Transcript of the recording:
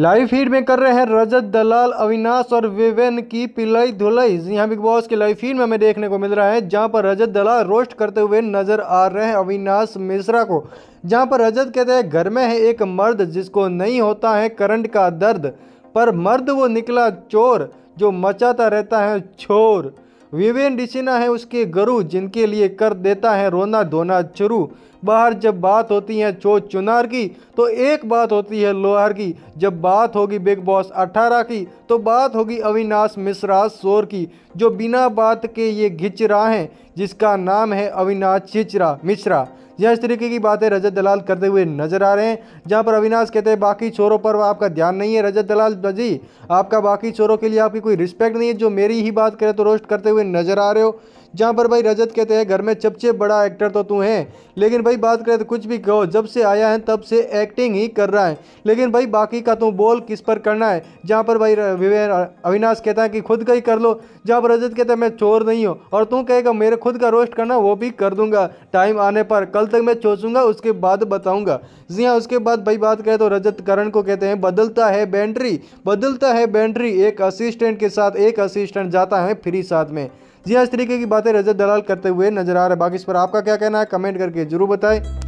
live feed में कर रहे हैं रजत दलाल अविनाश और विवेन की पिलई धुलई यहाँ बिग बॉस के लाइव फीड में हमें देखने को मिल रहा है जहाँ पर रजत दलाल रोस्ट करते हुए नजर आ रहे हैं अविनाश मिश्रा को जहाँ पर रजत कहते हैं घर में है एक मर्द जिसको नहीं होता है करंट का दर्द पर मर्द वो निकला चोर जो मचाता रहता है छोर विवेन डिसिना है उसके गुरु जिनके लिए कर देता है रोना धोना चुरू बाहर जब बात होती है चो चुनार की तो एक बात होती है लोहार की जब बात होगी बिग बॉस 18 की तो बात होगी अविनाश मिश्रा शोर की जो बिना बात के ये घिच रहा हैं जिसका नाम है अविनाश चिचरा मिश्रा या इस तरीके की बातें रजत दलाल करते हुए नजर आ रहे हैं जहाँ पर अविनाश कहते हैं बाकी चोरों पर आपका ध्यान नहीं है रजत दलाल तो जी आपका बाकी चोरों के लिए आपकी कोई रिस्पेक्ट नहीं है जो मेरी ही बात करें तो रोस्ट करते हुए नजर आ रहे हो जहाँ पर भाई रजत कहते हैं घर में चपचे बड़ा एक्टर तो तू है लेकिन भाई बात करें तो कुछ भी कहो जब से आया है तब से एक्टिंग ही कर रहा है लेकिन भाई बाकी का तू बोल किस पर करना है जहाँ पर भाई अविनाश कहता है कि खुद का ही कर लो जहाँ पर रजत कहता है मैं चोर नहीं हूँ और तू कहेगा मेरे खुद का रोस्ट करना वो भी कर दूंगा टाइम आने पर कल तक मैं सोचूंगा उसके बाद बताऊँगा जी हाँ उसके बाद भाई बात करें तो रजत करण को कहते हैं बदलता है बैंट्री बदलता है बैंट्री एक असिस्टेंट के साथ एक असिस्टेंट जाता है फ्री साथ में जी हाँ इस तरीके की बातें रजत दलाल करते हुए नजर आ रहे बाकी इस पर आपका क्या कहना है कमेंट करके जरूर बताएं